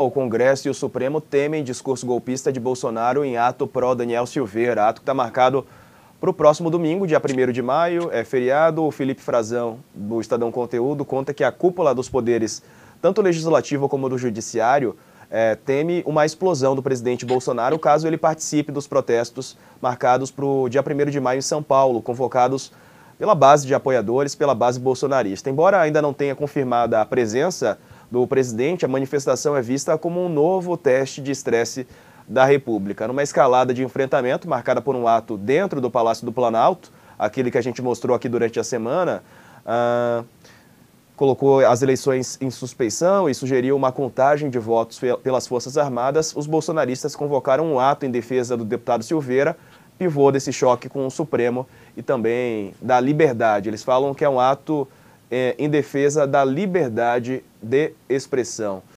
O Congresso e o Supremo temem discurso golpista de Bolsonaro em ato pró-Daniel Silveira. Ato que está marcado para o próximo domingo, dia 1 de maio, é feriado. O Felipe Frazão, do Estadão Conteúdo, conta que a cúpula dos poderes, tanto legislativo como do judiciário, é, teme uma explosão do presidente Bolsonaro caso ele participe dos protestos marcados para o dia 1 de maio em São Paulo, convocados pela base de apoiadores, pela base bolsonarista. Embora ainda não tenha confirmada a presença do presidente, a manifestação é vista como um novo teste de estresse da República. Numa escalada de enfrentamento marcada por um ato dentro do Palácio do Planalto, aquele que a gente mostrou aqui durante a semana, ah, colocou as eleições em suspeição e sugeriu uma contagem de votos pelas Forças Armadas, os bolsonaristas convocaram um ato em defesa do deputado Silveira, pivô desse choque com o Supremo e também da liberdade. Eles falam que é um ato é, em defesa da liberdade de expressão.